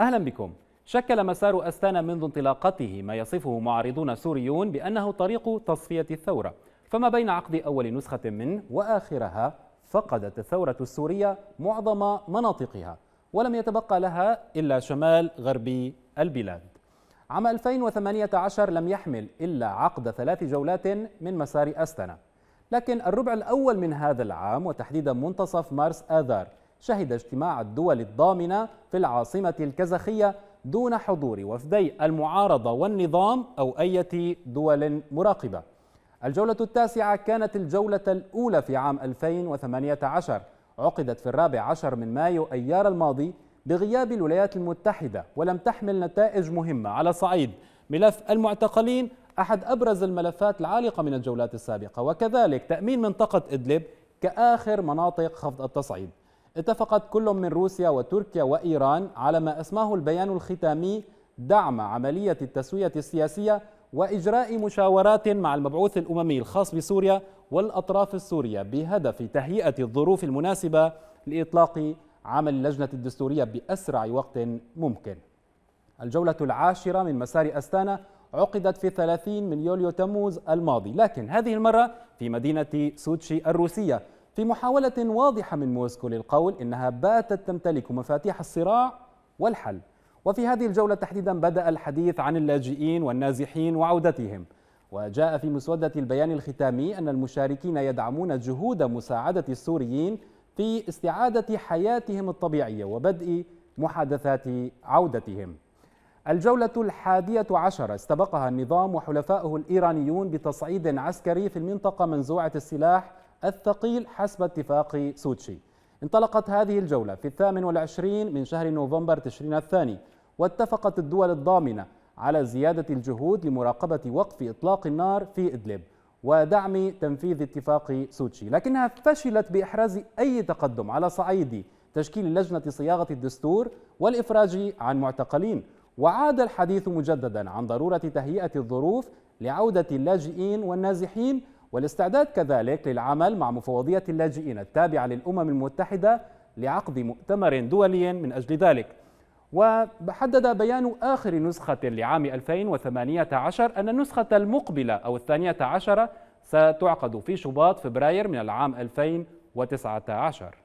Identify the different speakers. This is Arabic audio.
Speaker 1: أهلا بكم شكل مسار أستانا منذ انطلاقته ما يصفه معارضون سوريون بأنه طريق تصفية الثورة فما بين عقد أول نسخة منه وآخرها فقدت الثورة السورية معظم مناطقها ولم يتبقى لها إلا شمال غربي البلاد عام 2018 لم يحمل إلا عقد ثلاث جولات من مسار أستنا لكن الربع الأول من هذا العام وتحديدا منتصف مارس آذار شهد اجتماع الدول الضامنة في العاصمة الكازاخية دون حضور وفدي المعارضة والنظام أو اي دول مراقبة الجولة التاسعة كانت الجولة الأولى في عام 2018 عقدت في الرابع عشر من مايو أيار الماضي بغياب الولايات المتحدة ولم تحمل نتائج مهمة على صعيد ملف المعتقلين أحد أبرز الملفات العالقة من الجولات السابقة وكذلك تأمين منطقة إدلب كآخر مناطق خفض التصعيد اتفقت كل من روسيا وتركيا وإيران على ما أسماه البيان الختامي دعم عملية التسوية السياسية وإجراء مشاورات مع المبعوث الأممي الخاص بسوريا والأطراف السورية بهدف تهيئة الظروف المناسبة لإطلاق عمل اللجنة الدستورية بأسرع وقت ممكن الجولة العاشرة من مسار أستانا عقدت في 30 من يوليو تموز الماضي لكن هذه المرة في مدينة سوتشي الروسية في محاولة واضحة من موسكو للقول إنها باتت تمتلك مفاتيح الصراع والحل وفي هذه الجولة تحديدا بدأ الحديث عن اللاجئين والنازحين وعودتهم وجاء في مسودة البيان الختامي أن المشاركين يدعمون جهود مساعدة السوريين في استعادة حياتهم الطبيعية وبدء محادثات عودتهم الجولة الحادية عشرة استبقها النظام وحلفائه الإيرانيون بتصعيد عسكري في المنطقة منزوعة السلاح الثقيل حسب اتفاق سوتشي انطلقت هذه الجولة في الثامن والعشرين من شهر نوفمبر تشرين الثاني واتفقت الدول الضامنة على زيادة الجهود لمراقبة وقف إطلاق النار في إدلب ودعم تنفيذ اتفاق سوتشي لكنها فشلت بإحراز أي تقدم على صعيد تشكيل لجنة صياغة الدستور والإفراج عن معتقلين وعاد الحديث مجددا عن ضرورة تهيئة الظروف لعودة اللاجئين والنازحين والاستعداد كذلك للعمل مع مفوضية اللاجئين التابعة للأمم المتحدة لعقد مؤتمر دولي من أجل ذلك وحدد بيان آخر نسخة لعام 2018 أن النسخة المقبلة أو الثانية عشرة ستعقد في شباط فبراير من العام 2019